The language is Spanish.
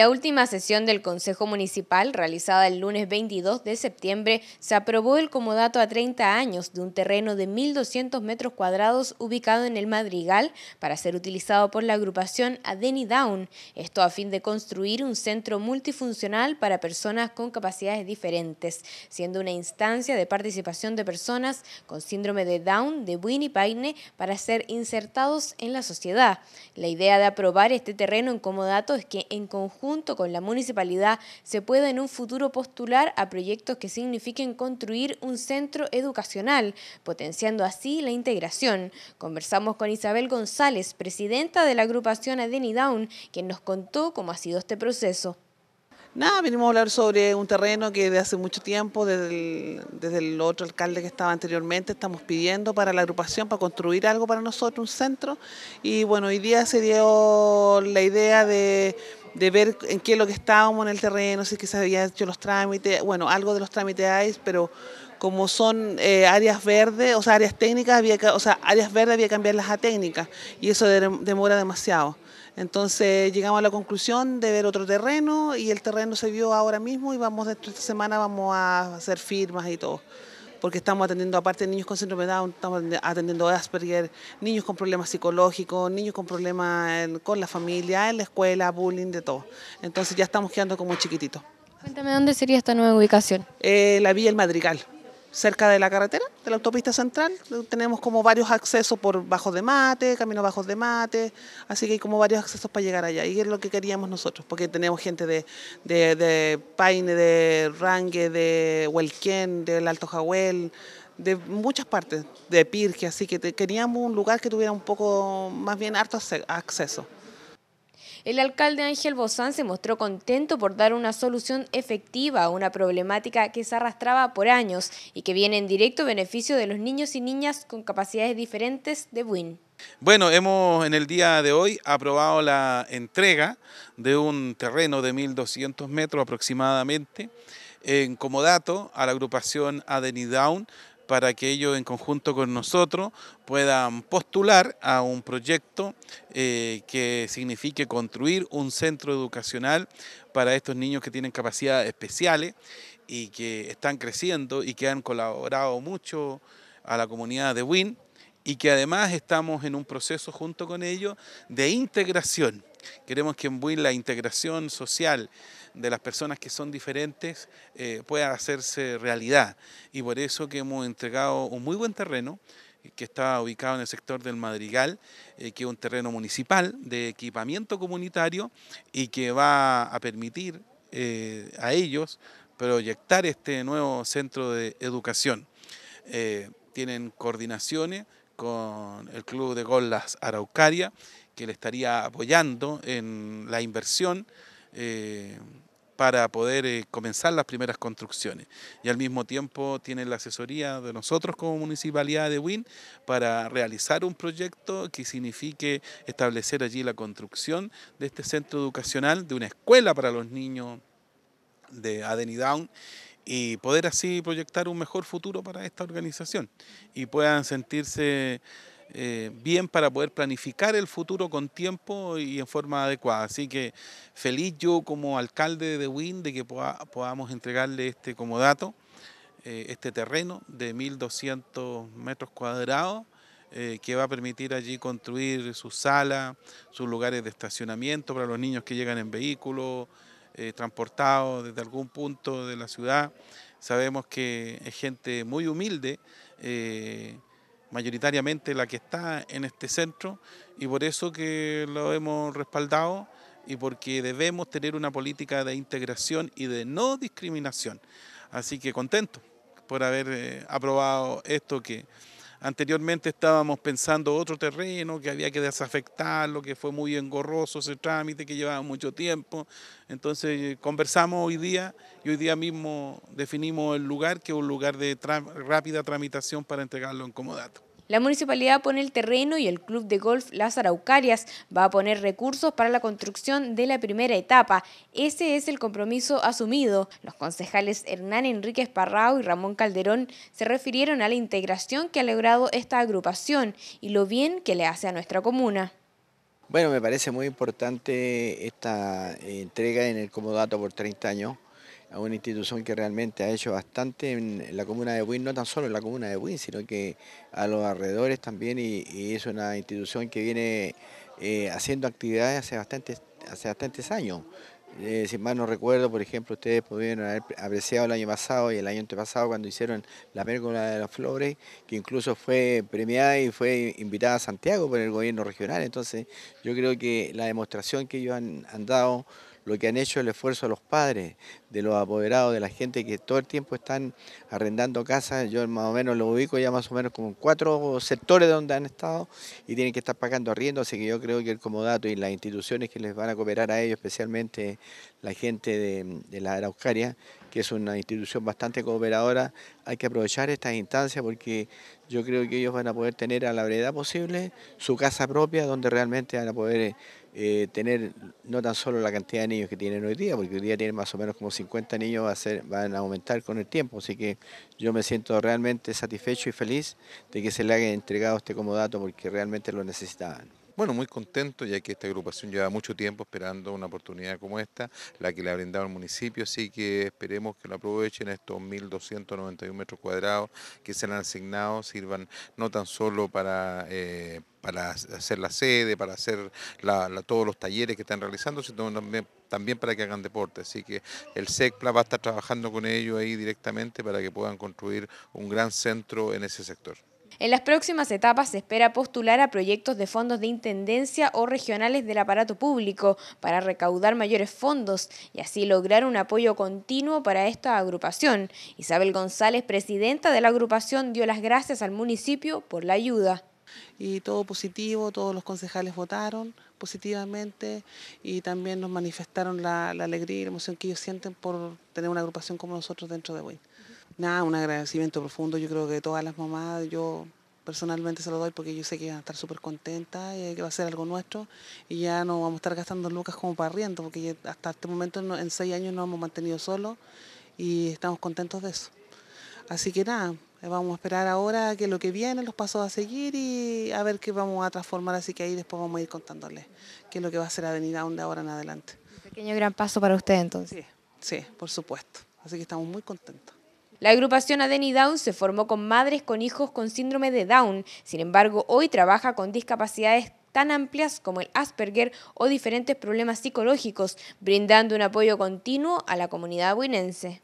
la última sesión del Consejo Municipal, realizada el lunes 22 de septiembre, se aprobó el comodato a 30 años de un terreno de 1.200 metros cuadrados ubicado en el Madrigal para ser utilizado por la agrupación Adeni Down, esto a fin de construir un centro multifuncional para personas con capacidades diferentes, siendo una instancia de participación de personas con síndrome de Down de Winnie para ser insertados en la sociedad. La idea de aprobar este terreno en comodato es que en conjunto junto con la municipalidad se pueda en un futuro postular a proyectos que signifiquen construir un centro educacional, potenciando así la integración. Conversamos con Isabel González, presidenta de la agrupación Adeni Down, quien nos contó cómo ha sido este proceso. Nada, vinimos a hablar sobre un terreno que de hace mucho tiempo, desde el, otro alcalde que estaba anteriormente, estamos pidiendo para la agrupación, para construir algo para nosotros, un centro. Y bueno, hoy día se dio la idea de de ver en qué es lo que estábamos en el terreno, si es que se habían hecho los trámites, bueno, algo de los trámites hay, pero como son eh, áreas verdes, o sea, áreas técnicas, había que, o sea, áreas verdes había que cambiarlas a técnicas y eso demora demasiado. Entonces llegamos a la conclusión de ver otro terreno y el terreno se vio ahora mismo y vamos esta semana vamos a hacer firmas y todo porque estamos atendiendo, aparte de niños con síndrome de Down, estamos atendiendo Asperger, niños con problemas psicológicos, niños con problemas con la familia, en la escuela, bullying, de todo. Entonces ya estamos quedando como chiquititos. Cuéntame, ¿dónde sería esta nueva ubicación? Eh, la Villa El Madrigal cerca de la carretera, de la autopista central. Tenemos como varios accesos por Bajos de Mate, Camino Bajos de Mate, así que hay como varios accesos para llegar allá. Y es lo que queríamos nosotros, porque tenemos gente de, de, de Paine, de Rangue, de Huelquén, del Alto Jahuel, de muchas partes, de Pirque, así que queríamos un lugar que tuviera un poco, más bien, harto acceso. El alcalde Ángel Bozán se mostró contento por dar una solución efectiva a una problemática que se arrastraba por años y que viene en directo beneficio de los niños y niñas con capacidades diferentes de Buin. Bueno, hemos en el día de hoy aprobado la entrega de un terreno de 1.200 metros aproximadamente en comodato a la agrupación Adenidown para que ellos en conjunto con nosotros puedan postular a un proyecto eh, que signifique construir un centro educacional para estos niños que tienen capacidades especiales y que están creciendo y que han colaborado mucho a la comunidad de WIN y que además estamos en un proceso junto con ellos de integración Queremos que en buil la integración social de las personas que son diferentes eh, pueda hacerse realidad. Y por eso que hemos entregado un muy buen terreno eh, que está ubicado en el sector del Madrigal, eh, que es un terreno municipal de equipamiento comunitario y que va a permitir a ellos proyectar este nuevo centro de educación. tienen coordinaciones con el Club de Gol Las Araucaria, que le estaría apoyando en la inversión eh, para poder eh, comenzar las primeras construcciones. Y al mismo tiempo tiene la asesoría de nosotros como municipalidad de Win para realizar un proyecto que signifique establecer allí la construcción de este centro educacional, de una escuela para los niños de Aden y poder así proyectar un mejor futuro para esta organización y puedan sentirse eh, bien para poder planificar el futuro con tiempo y en forma adecuada. Así que feliz yo como alcalde de Win de que podamos entregarle este comodato, dato, eh, este terreno de 1.200 metros cuadrados. Eh, que va a permitir allí construir su sala, sus lugares de estacionamiento para los niños que llegan en vehículo, transportados desde algún punto de la ciudad. Sabemos que es gente muy humilde, mayoritariamente la que está en este centro y por eso que lo hemos respaldado y porque debemos tener una política de integración y de no discriminación. Así que contento por haber eh, aprobado esto que Anteriormente estábamos pensando otro terreno que había que desafectarlo, que fue muy engorroso ese trámite, que llevaba mucho tiempo. Entonces eh, conversamos hoy día y hoy día mismo definimos el lugar, que es un lugar de rápida tramitación para entregarlo en comodato. La municipalidad pone el terreno y el club de golf Las Araucarias va a poner recursos para la construcción de la primera etapa. Ese es el compromiso asumido. Los concejales Hernán Enríquez Parrao y Ramón Calderón se refirieron a la integración que ha logrado esta agrupación y lo bien que le hace a nuestra comuna. Bueno, me parece muy importante esta eh, entrega en el comodato por 30 años a una institución que realmente ha hecho bastante en la comuna de Buin, no tan solo en la comuna de Buin, sino que a los alrededores también, y, es una institución que viene eh, haciendo actividades hace bastantes, hace bastantes años. Eh, si mal no recuerdo, por ejemplo, ustedes pudieron haber apreciado el año pasado y el año antepasado cuando hicieron la pérgola de las flores, que incluso fue premiada y fue invitada a Santiago por el gobierno regional. Entonces, yo creo que la demostración que ellos han dado lo que han hecho el esfuerzo de los padres, de los apoderados, de la gente que todo el tiempo están arrendando casas. Yo más o menos lo ubico ya más o menos como cuatro sectores donde han estado y tienen que estar pagando arriendo, así que yo creo que el comodato y las instituciones que les van a cooperar a ellos, especialmente la gente de, de la Araucaria, que es una institución bastante cooperadora, hay que aprovechar estas instancias porque yo creo que ellos van a poder tener a la brevedad posible su casa propia donde realmente van a poder eh, tener no tan solo la cantidad de niños que tienen hoy día, porque hoy día tienen más o menos como 50 niños, a ser, van a aumentar con el tiempo, así que yo me siento realmente satisfecho y feliz de que se le haya entregado este comodato porque realmente lo necesitaban. Bueno, muy contento, ya que esta agrupación lleva mucho tiempo esperando una oportunidad como esta, la que le ha brindado el municipio, así que esperemos que lo aprovechen estos 1.291 metros cuadrados que se le han asignado, sirvan no tan solo para... Eh, para hacer la sede, para hacer todos los talleres que están realizando, sino también, también para que hagan deporte. Así que el SECPLA va a estar trabajando con ellos ahí directamente para que puedan construir un gran centro en ese sector. En las próximas etapas se espera postular a proyectos de fondos de intendencia o regionales del aparato público para recaudar mayores fondos y así lograr un apoyo continuo para esta agrupación. Isabel González, presidenta de la agrupación, dio las gracias al municipio por la ayuda y todo positivo, todos los concejales votaron positivamente y también nos manifestaron la, alegría y la emoción que ellos sienten por tener una agrupación como nosotros dentro de hoy Nada, un agradecimiento profundo. Yo creo que todas las mamás, yo personalmente se lo doy porque yo sé que van a estar súper contentas, y que va a ser algo nuestro y ya no vamos a estar gastando lucas como para riendo, porque hasta este momento en seis años nos hemos mantenido solos y estamos contentos de eso. Así que nada, eh, vamos a esperar ahora que lo que viene, los pasos a seguir y a ver qué vamos a transformar, así que ahí después vamos a ir contándoles qué es lo que va a ser Avenida Onda ahora en adelante. Un pequeño gran paso para usted entonces. Sí, sí, por supuesto. Así que estamos muy contentos. La agrupación Adeni Down se formó con madres con hijos con síndrome de Down, sin embargo hoy trabaja con discapacidades tan amplias como el Asperger o diferentes problemas psicológicos, brindando un apoyo continuo a la comunidad abuinense.